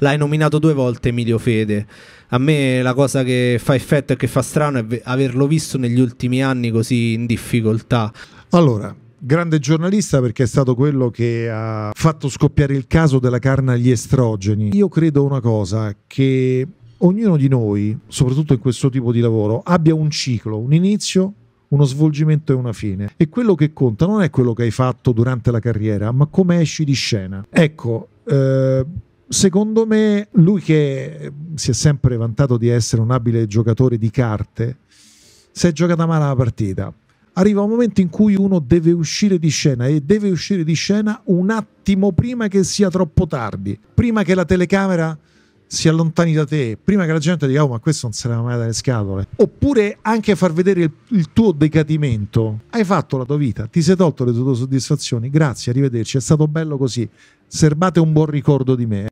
l'hai nominato due volte Emilio Fede. A me la cosa che fa effetto e che fa strano è averlo visto negli ultimi anni così in difficoltà. Allora, grande giornalista perché è stato quello che ha fatto scoppiare il caso della carne agli estrogeni. Io credo una cosa che ognuno di noi, soprattutto in questo tipo di lavoro, abbia un ciclo, un inizio, uno svolgimento e una fine. E quello che conta non è quello che hai fatto durante la carriera, ma come esci di scena. Ecco, eh, secondo me lui che eh, si è sempre vantato di essere un abile giocatore di carte, si è giocata male la partita. Arriva un momento in cui uno deve uscire di scena e deve uscire di scena un attimo prima che sia troppo tardi, prima che la telecamera si allontani da te, prima che la gente dica oh ma questo non se ne va mai dalle scatole, oppure anche far vedere il, il, tuo decadimento. Hai fatto la tua vita, ti sei tolto le tue soddisfazioni, grazie, arrivederci, è stato bello così, serbate un buon ricordo di me.